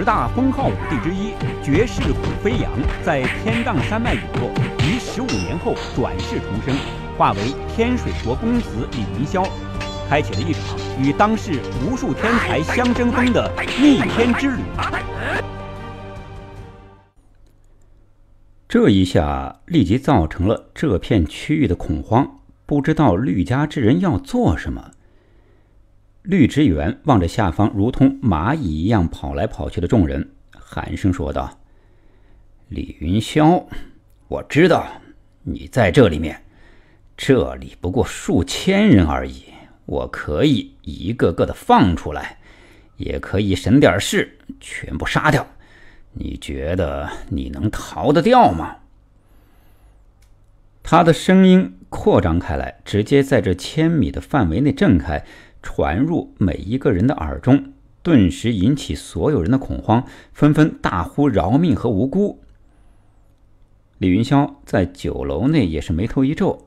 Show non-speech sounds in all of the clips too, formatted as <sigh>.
十大封号武帝之一，绝世虎飞扬，在天荡山脉陨落，于十五年后转世重生，化为天水国公子李云霄，开启了一场与当世无数天才相争锋的逆天之旅。这一下立即造成了这片区域的恐慌，不知道律家之人要做什么。绿植园望着下方如同蚂蚁一样跑来跑去的众人，喊声说道：“李云霄，我知道你在这里面。这里不过数千人而已，我可以一个个的放出来，也可以省点事，全部杀掉。你觉得你能逃得掉吗？”他的声音扩张开来，直接在这千米的范围内震开。传入每一个人的耳中，顿时引起所有人的恐慌，纷纷大呼饶命和无辜。李云霄在酒楼内也是眉头一皱，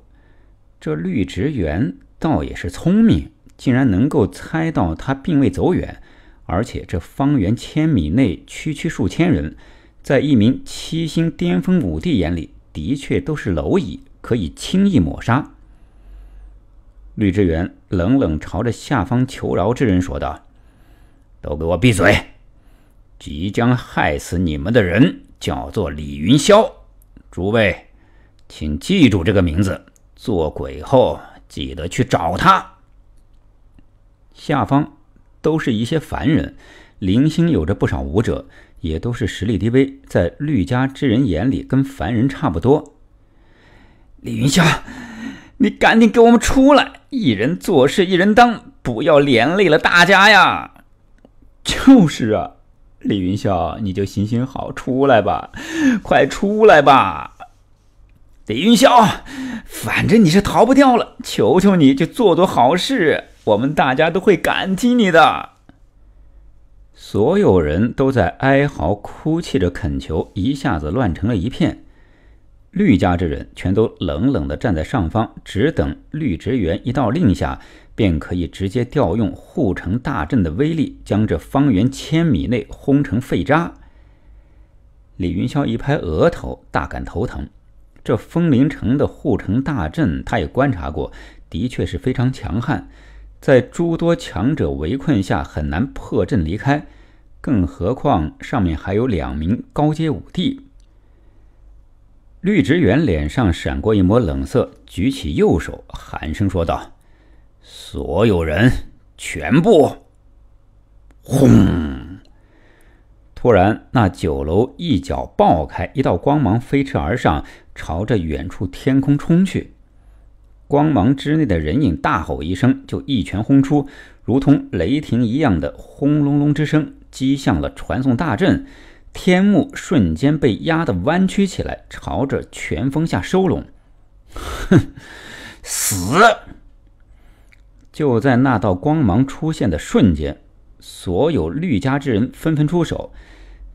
这绿植园倒也是聪明，竟然能够猜到他并未走远，而且这方圆千米内区区数千人，在一名七星巅峰武帝眼里，的确都是蝼蚁，可以轻易抹杀。绿之源冷冷朝着下方求饶之人说道：“都给我闭嘴！即将害死你们的人叫做李云霄，诸位，请记住这个名字。做鬼后记得去找他。”下方都是一些凡人，零星有着不少武者，也都是实力低微，在绿家之人眼里跟凡人差不多。李云霄，你赶紧给我们出来！一人做事一人当，不要连累了大家呀！就是啊，李云霄，你就行行好，出来吧，快出来吧！李云霄，反正你是逃不掉了，求求你，就做做好事，我们大家都会感激你的。所有人都在哀嚎、哭泣着恳求，一下子乱成了一片。绿家之人全都冷冷的站在上方，只等绿植元一道令下，便可以直接调用护城大阵的威力，将这方圆千米内轰成废渣。李云霄一拍额头，大感头疼。这风林城的护城大阵他也观察过，的确是非常强悍，在诸多强者围困下很难破阵离开，更何况上面还有两名高阶武帝。绿植园脸上闪过一抹冷色，举起右手，寒声说道：“所有人，全部！”轰！突然，那酒楼一角爆开，一道光芒飞驰而上，朝着远处天空冲去。光芒之内的人影大吼一声，就一拳轰出，如同雷霆一样的轰隆隆之声击向了传送大阵。天幕瞬间被压得弯曲起来，朝着拳峰下收拢。哼，<laughs> 死！就在那道光芒出现的瞬间，所有绿家之人纷纷出手。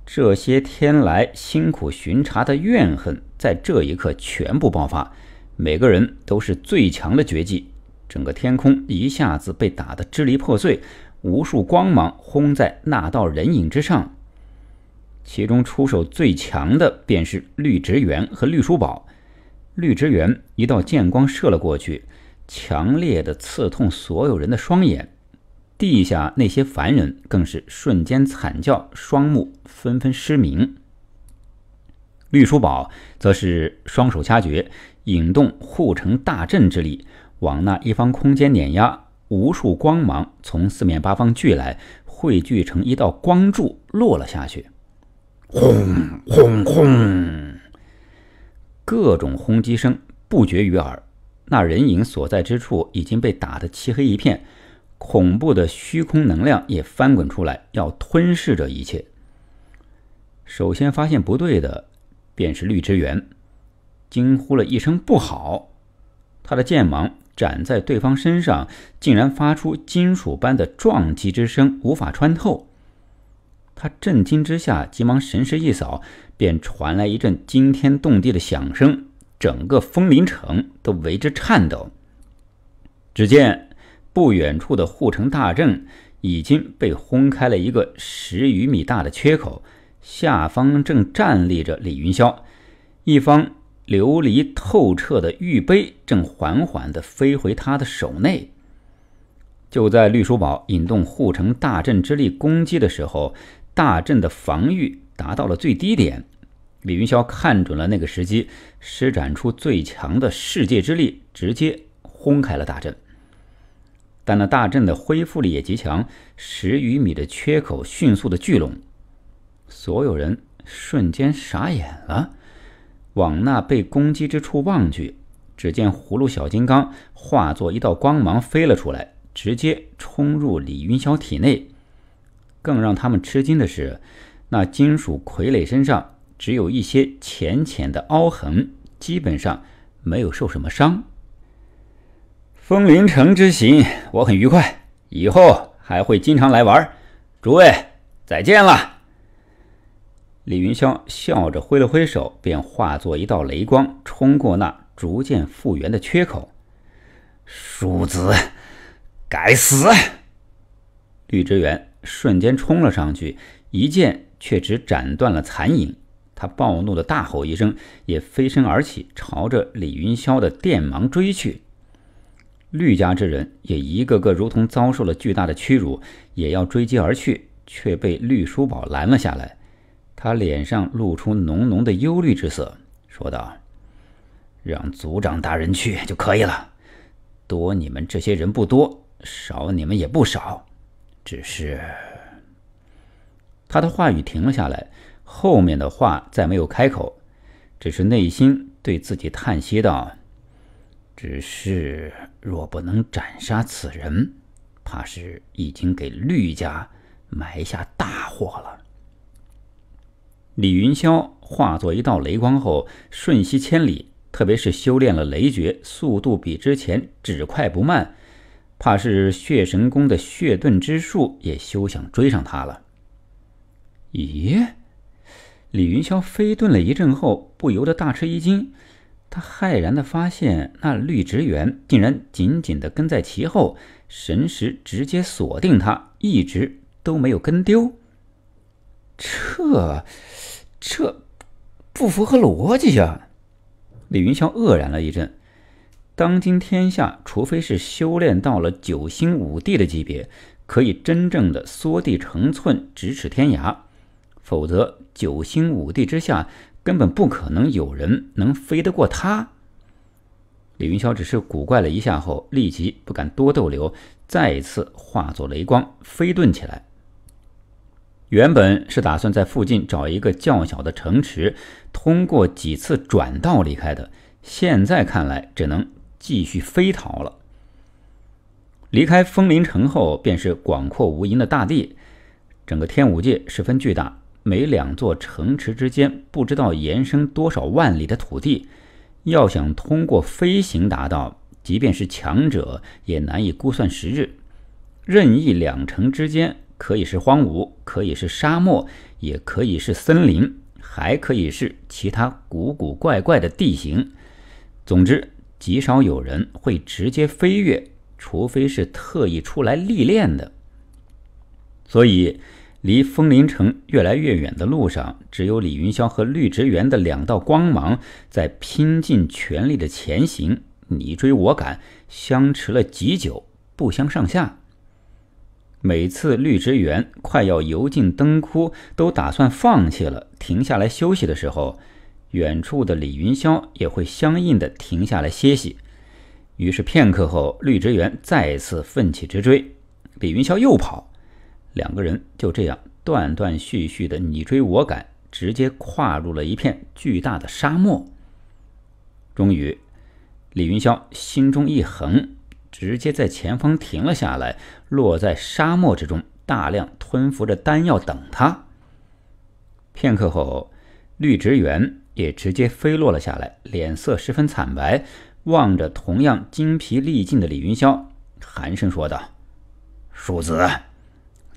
这些天来辛苦巡查的怨恨，在这一刻全部爆发。每个人都是最强的绝技，整个天空一下子被打得支离破碎，无数光芒轰在那道人影之上。其中出手最强的便是绿植园和绿书宝。绿植园一道剑光射了过去，强烈的刺痛所有人的双眼。地下那些凡人更是瞬间惨叫，双目纷纷失明。绿书宝则是双手掐诀，引动护城大阵之力，往那一方空间碾压。无数光芒从四面八方聚来，汇聚成一道光柱落了下去。轰轰轰！各种轰击声不绝于耳，那人影所在之处已经被打得漆黑一片，恐怖的虚空能量也翻滚出来，要吞噬着一切。首先发现不对的，便是绿之源，惊呼了一声：“不好！”他的剑芒斩在对方身上，竟然发出金属般的撞击之声，无法穿透。他震惊之下，急忙神识一扫，便传来一阵惊天动地的响声，整个枫林城都为之颤抖。只见不远处的护城大阵已经被轰开了一个十余米大的缺口，下方正站立着李云霄，一方琉璃透彻的玉杯正缓缓地飞回他的手内。就在绿书宝引动护城大阵之力攻击的时候。大阵的防御达到了最低点，李云霄看准了那个时机，施展出最强的世界之力，直接轰开了大阵。但那大阵的恢复力也极强，十余米的缺口迅速的聚拢，所有人瞬间傻眼了。往那被攻击之处望去，只见葫芦小金刚化作一道光芒飞了出来，直接冲入李云霄体内。更让他们吃惊的是，那金属傀儡身上只有一些浅浅的凹痕，基本上没有受什么伤。风云城之行我很愉快，以后还会经常来玩。诸位，再见了。李云霄笑着挥了挥手，便化作一道雷光冲过那逐渐复原的缺口。叔子，该死！绿之源。瞬间冲了上去，一剑却只斩断了残影。他暴怒的大吼一声，也飞身而起，朝着李云霄的电芒追去。绿家之人也一个个如同遭受了巨大的屈辱，也要追击而去，却被绿书宝拦了下来。他脸上露出浓浓的忧虑之色，说道：“让族长大人去就可以了，多你们这些人不多，少你们也不少。”只是，他的话语停了下来，后面的话再没有开口，只是内心对自己叹息道：“只是若不能斩杀此人，怕是已经给绿家埋下大祸了。”李云霄化作一道雷光后，瞬息千里，特别是修炼了雷诀，速度比之前只快不慢。怕是血神宫的血遁之术也休想追上他了。咦？李云霄飞遁了一阵后，不由得大吃一惊，他骇然的发现那绿植园竟然紧紧的跟在其后，神识直接锁定他，一直都没有跟丢。这……这……不符合逻辑啊！李云霄愕然了一阵。当今天下，除非是修炼到了九星五帝的级别，可以真正的缩地成寸、咫尺天涯，否则九星五帝之下，根本不可能有人能飞得过他。李云霄只是古怪了一下后，立即不敢多逗留，再一次化作雷光飞遁起来。原本是打算在附近找一个较小的城池，通过几次转道离开的，现在看来只能。继续飞逃了。离开风林城后，便是广阔无垠的大地。整个天武界十分巨大，每两座城池之间不知道延伸多少万里的土地，要想通过飞行达到，即便是强者也难以估算时日。任意两城之间，可以是荒芜，可以是沙漠，也可以是森林，还可以是其他古古怪怪的地形。总之。极少有人会直接飞跃，除非是特意出来历练的。所以，离枫林城越来越远的路上，只有李云霄和绿植园的两道光芒在拼尽全力的前行，你追我赶，相持了极久，不相上下。每次绿植园快要油尽灯枯，都打算放弃了，停下来休息的时候。远处的李云霄也会相应的停下来歇息，于是片刻后，绿植园再次奋起直追，李云霄又跑，两个人就这样断断续续的你追我赶，直接跨入了一片巨大的沙漠。终于，李云霄心中一横，直接在前方停了下来，落在沙漠之中，大量吞服着丹药等他。片刻后，绿植园也直接飞落了下来，脸色十分惨白，望着同样精疲力尽的李云霄，寒声说道：“庶子，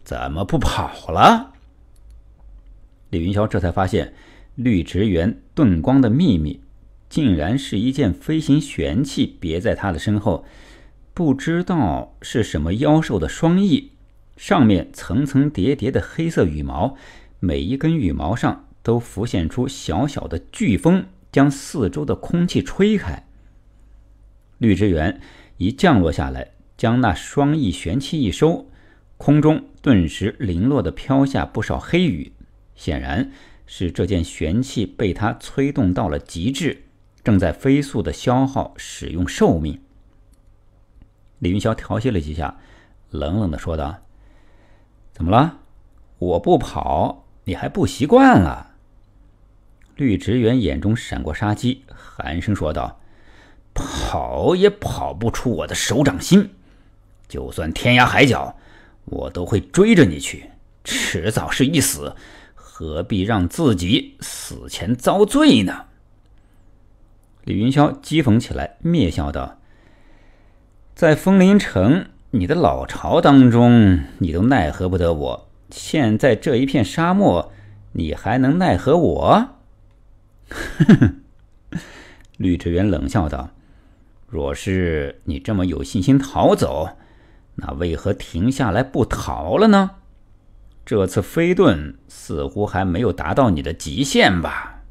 怎么不跑了？”李云霄这才发现，绿植园遁光的秘密，竟然是一件飞行玄器，别在他的身后，不知道是什么妖兽的双翼，上面层层叠叠的黑色羽毛，每一根羽毛上。都浮现出小小的飓风，将四周的空气吹开。绿之源一降落下来，将那双翼玄气一收，空中顿时零落的飘下不少黑雨。显然，是这件玄气被它催动到了极致，正在飞速的消耗使用寿命。李云霄调戏了几下，冷冷的说道：“怎么了？我不跑，你还不习惯了？”绿植员眼中闪过杀机，寒声说道：“跑也跑不出我的手掌心，就算天涯海角，我都会追着你去。迟早是一死，何必让自己死前遭罪呢？”李云霄讥讽起来，蔑笑道：“在枫林城，你的老巢当中，你都奈何不得我。现在这一片沙漠，你还能奈何我？”呵呵，绿志远冷笑道：“若是你这么有信心逃走，那为何停下来不逃了呢？这次飞遁似乎还没有达到你的极限吧？”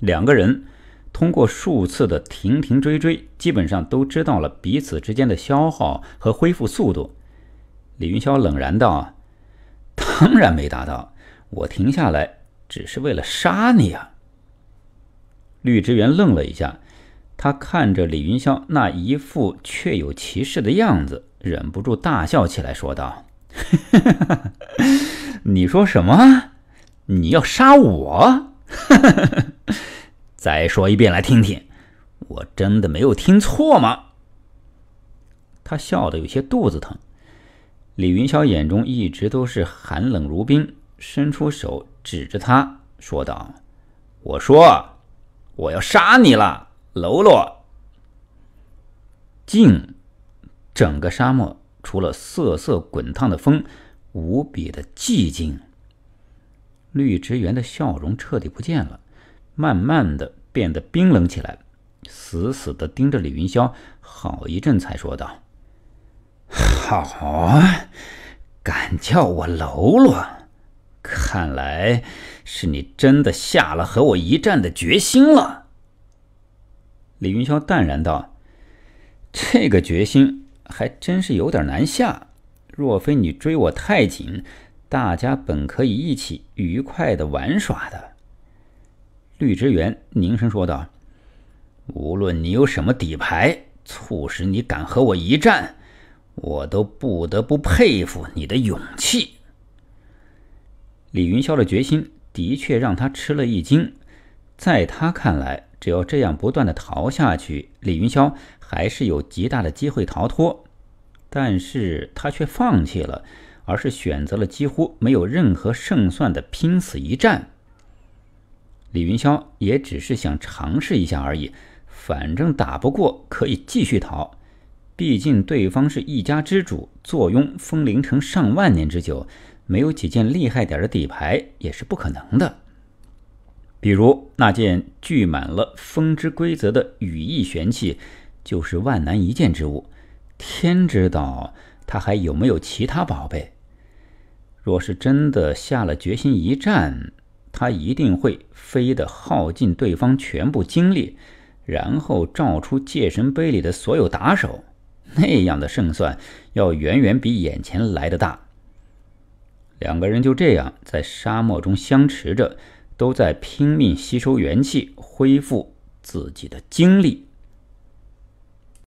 两个人通过数次的停停追追，基本上都知道了彼此之间的消耗和恢复速度。李云霄冷然道：“当然没达到，我停下来只是为了杀你啊！”绿植源愣了一下，他看着李云霄那一副确有其事的样子，忍不住大笑起来，说道：“ <laughs> 你说什么？你要杀我？<laughs> 再说一遍来听听，我真的没有听错吗？”他笑得有些肚子疼。李云霄眼中一直都是寒冷如冰，伸出手指着他说道：“我说。”我要杀你了，喽啰！静，整个沙漠除了瑟瑟滚烫的风，无比的寂静。绿植园的笑容彻底不见了，慢慢的变得冰冷起来，死死的盯着李云霄，好一阵才说道：“好啊，敢叫我喽啰，看来……”是你真的下了和我一战的决心了，李云霄淡然道：“这个决心还真是有点难下。若非你追我太紧，大家本可以一起愉快的玩耍的。”绿之园凝声说道：“无论你有什么底牌促使你敢和我一战，我都不得不佩服你的勇气。”李云霄的决心。的确让他吃了一惊，在他看来，只要这样不断的逃下去，李云霄还是有极大的机会逃脱，但是他却放弃了，而是选择了几乎没有任何胜算的拼死一战。李云霄也只是想尝试一下而已，反正打不过可以继续逃，毕竟对方是一家之主，坐拥风陵城上万年之久。没有几件厉害点的底牌也是不可能的。比如那件聚满了风之规则的羽翼玄器，就是万难一见之物。天知道他还有没有其他宝贝。若是真的下了决心一战，他一定会飞得耗尽对方全部精力，然后召出界神碑里的所有打手。那样的胜算要远远比眼前来的大。两个人就这样在沙漠中相持着，都在拼命吸收元气，恢复自己的精力。